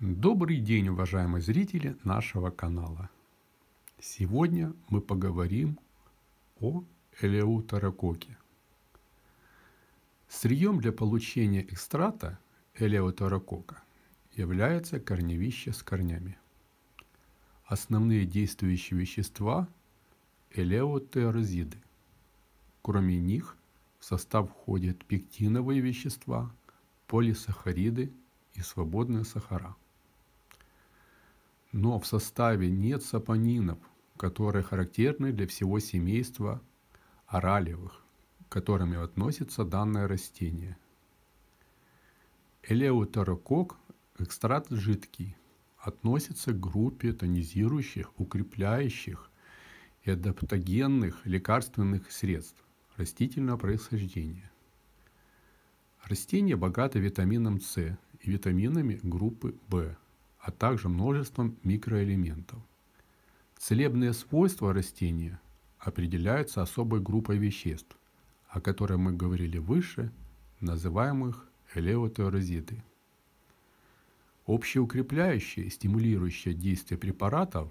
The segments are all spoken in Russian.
Добрый день, уважаемые зрители нашего канала. Сегодня мы поговорим о элеутерококе. Сырьем для получения экстрата элеутерокока является корневище с корнями. Основные действующие вещества – элеутерозиды. Кроме них в состав входят пектиновые вещества, полисахариды и свободные сахара – но в составе нет сапонинов, которые характерны для всего семейства оралевых, к которыми относится данное растение. Элеутерокок – экстракт жидкий, относится к группе тонизирующих, укрепляющих и адаптогенных лекарственных средств растительного происхождения. Растение богато витамином С и витаминами группы В – а также множеством микроэлементов. Целебные свойства растения определяются особой группой веществ, о которой мы говорили выше, называемых элеотерозиды. Общеукрепляющее и стимулирующее действие препаратов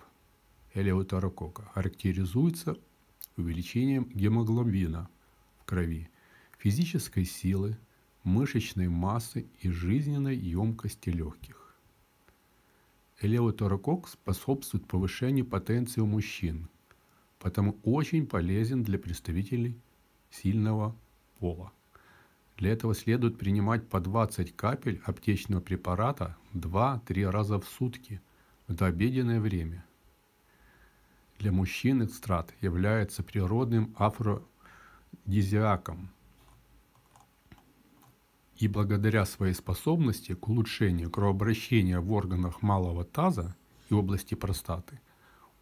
элеотерокока характеризуется увеличением гемоглобина в крови, физической силы, мышечной массы и жизненной емкости легких элеутерокок способствует повышению потенции у мужчин, потому очень полезен для представителей сильного пола. Для этого следует принимать по 20 капель аптечного препарата 2-3 раза в сутки в дообеденное время. Для мужчин экстракт является природным афродизиаком – и благодаря своей способности к улучшению кровообращения в органах малого таза и области простаты,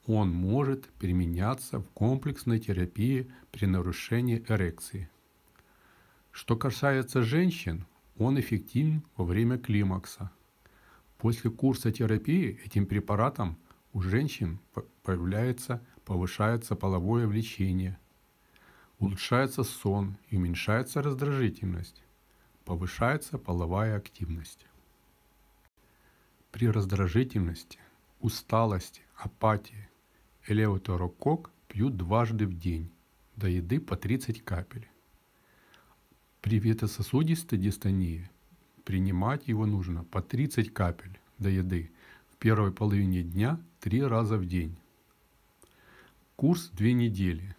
он может применяться в комплексной терапии при нарушении эрекции. Что касается женщин, он эффективен во время климакса. После курса терапии этим препаратом у женщин появляется, повышается половое влечение, улучшается сон и уменьшается раздражительность повышается половая активность. При раздражительности, усталости, апатии элеутерокок пьют дважды в день, до еды по 30 капель. При ветососудистой дистонии принимать его нужно по 30 капель до еды в первой половине дня три раза в день. Курс две недели.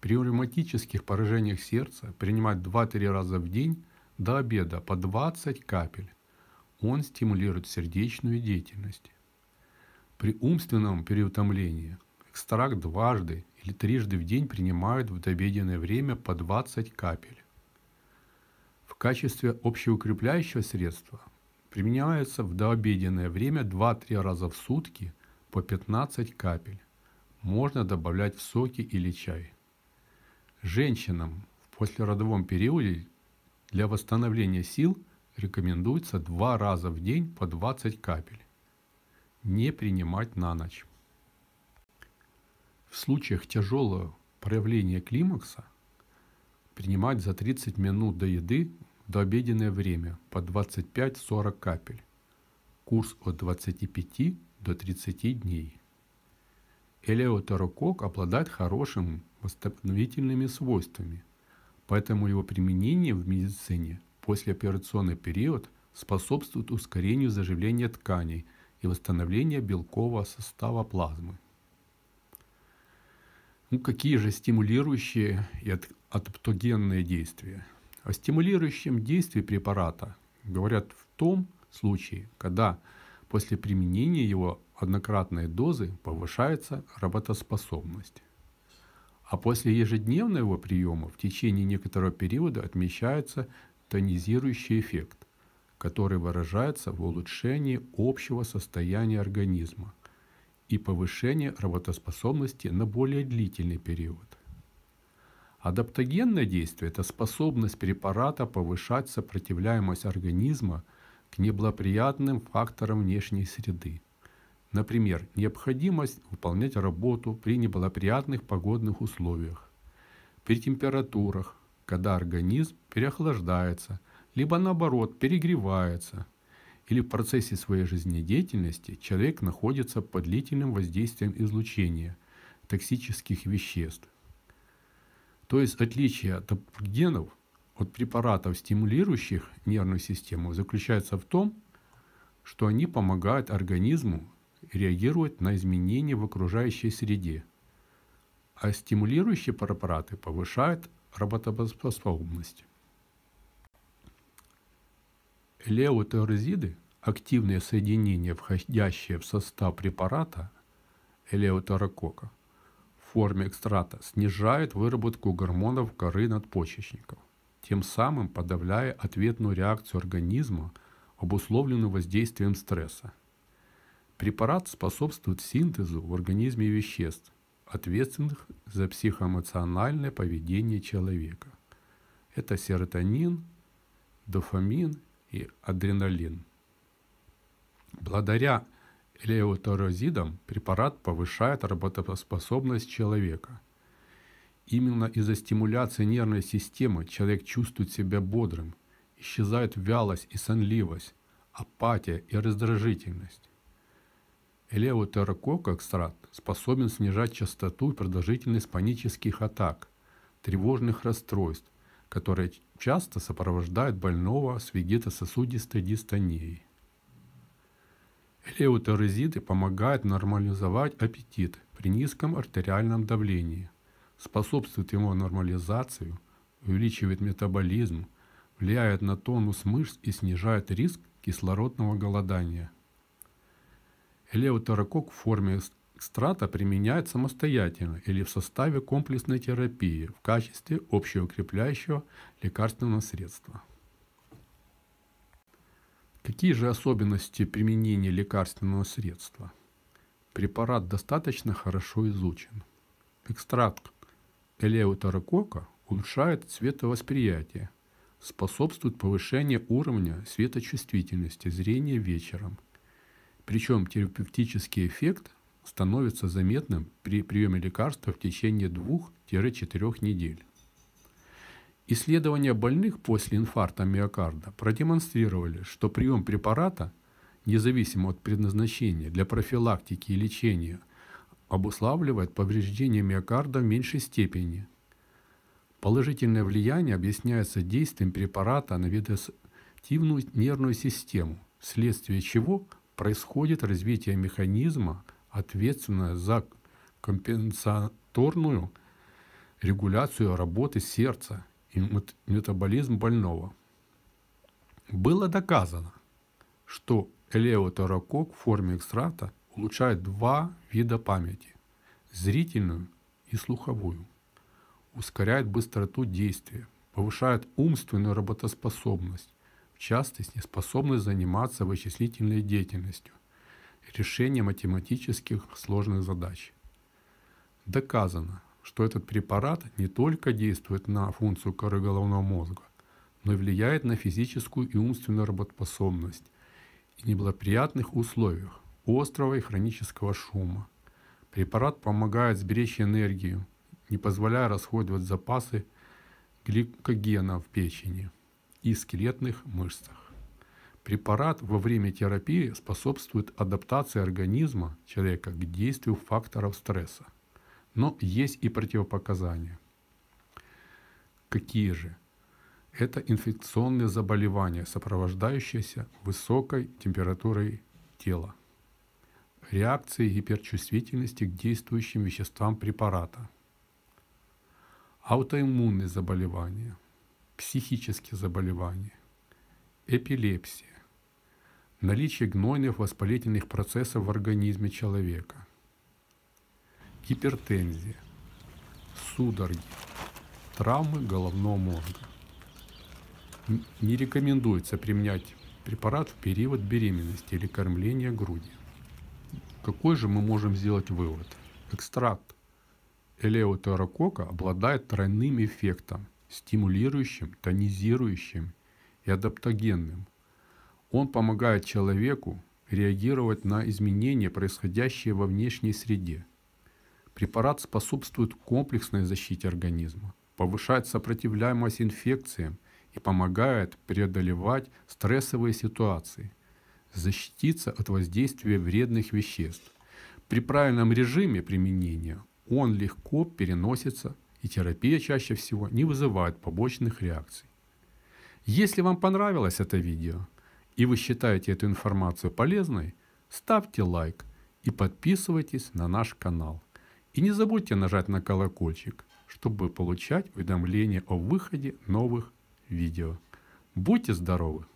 При ревматических поражениях сердца принимать 2-3 раза в день до обеда по 20 капель. Он стимулирует сердечную деятельность. При умственном переутомлении экстракт дважды или трижды в день принимают в обеденное время по 20 капель. В качестве общеукрепляющего средства применяется в дообеденное время 2-3 раза в сутки по 15 капель. Можно добавлять в соки или чай. Женщинам в послеродовом периоде для восстановления сил рекомендуется два раза в день по 20 капель. Не принимать на ночь. В случаях тяжелого проявления климакса принимать за 30 минут до еды до обеденное время по 25-40 капель. Курс от 25 до 30 дней. Элеотерокок обладает хорошими восстановительными свойствами – поэтому его применение в медицине послеоперационный период способствует ускорению заживления тканей и восстановлению белкового состава плазмы. Ну, какие же стимулирующие и адаптогенные действия? О стимулирующем действии препарата говорят в том случае, когда после применения его однократной дозы повышается работоспособность. А после ежедневного приема в течение некоторого периода отмечается тонизирующий эффект, который выражается в улучшении общего состояния организма и повышении работоспособности на более длительный период. Адаптогенное действие – это способность препарата повышать сопротивляемость организма к неблагоприятным факторам внешней среды – Например, необходимость выполнять работу при неблагоприятных погодных условиях, при температурах, когда организм переохлаждается, либо наоборот перегревается, или в процессе своей жизнедеятельности человек находится под длительным воздействием излучения токсических веществ. То есть отличие от от препаратов, стимулирующих нервную систему, заключается в том, что они помогают организму реагировать на изменения в окружающей среде, а стимулирующие препараты повышают работоспособность. Элеутерозиды, активные соединения, входящие в состав препарата элеутерокока в форме экстрата, снижают выработку гормонов коры надпочечников, тем самым подавляя ответную реакцию организма, обусловленную воздействием стресса – Препарат способствует синтезу в организме веществ, ответственных за психоэмоциональное поведение человека. Это серотонин, дофамин и адреналин. Благодаря леоторозидам препарат повышает работоспособность человека. Именно из-за стимуляции нервной системы человек чувствует себя бодрым, исчезает вялость и сонливость, апатия и раздражительность. Элеутерокок экстракт способен снижать частоту и продолжительность панических атак, тревожных расстройств, которые часто сопровождают больного с вегетососудистой дистонией. Элеутерозиды помогают нормализовать аппетит при низком артериальном давлении, способствуют его нормализации, увеличивают метаболизм, влияют на тонус мышц и снижают риск кислородного голодания. Леоторакок в форме экстрата применяют самостоятельно или в составе комплексной терапии в качестве общеукрепляющего лекарственного средства. Какие же особенности применения лекарственного средства? Препарат достаточно хорошо изучен. Экстракт элеутерокока улучшает цветовосприятие, способствует повышению уровня светочувствительности зрения вечером – причем терапевтический эффект становится заметным при приеме лекарства в течение 2-4 недель. Исследования больных после инфаркта миокарда продемонстрировали, что прием препарата, независимо от предназначения для профилактики и лечения, обуславливает повреждение миокарда в меньшей степени. Положительное влияние объясняется действием препарата на вегетативную нервную систему, вследствие чего происходит развитие механизма, ответственного за компенсаторную регуляцию работы сердца и метаболизм больного. Было доказано, что элеоторокок в форме экстракта улучшает два вида памяти – зрительную и слуховую, ускоряет быстроту действия, повышает умственную работоспособность, частности способность заниматься вычислительной деятельностью, решением математических сложных задач. Доказано, что этот препарат не только действует на функцию коры головного мозга, но и влияет на физическую и умственную работоспособность и неблагоприятных условиях острого и хронического шума. Препарат помогает сберечь энергию, не позволяя расходовать запасы гликогена в печени – и скелетных мышцах. Препарат во время терапии способствует адаптации организма человека к действию факторов стресса. Но есть и противопоказания. Какие же? Это инфекционные заболевания, сопровождающиеся высокой температурой тела, реакции гиперчувствительности к действующим веществам препарата, аутоиммунные заболевания, психические заболевания, эпилепсия, наличие гнойных воспалительных процессов в организме человека, гипертензия, судороги, травмы головного мозга. Не рекомендуется применять препарат в период беременности или кормления груди. Какой же мы можем сделать вывод? Экстракт элеутерокока обладает тройным эффектом стимулирующим, тонизирующим и адаптогенным. Он помогает человеку реагировать на изменения, происходящие во внешней среде. Препарат способствует комплексной защите организма, повышает сопротивляемость инфекциям и помогает преодолевать стрессовые ситуации, защититься от воздействия вредных веществ. При правильном режиме применения он легко переносится и терапия чаще всего не вызывает побочных реакций. Если вам понравилось это видео и вы считаете эту информацию полезной, ставьте лайк и подписывайтесь на наш канал. И не забудьте нажать на колокольчик, чтобы получать уведомления о выходе новых видео. Будьте здоровы!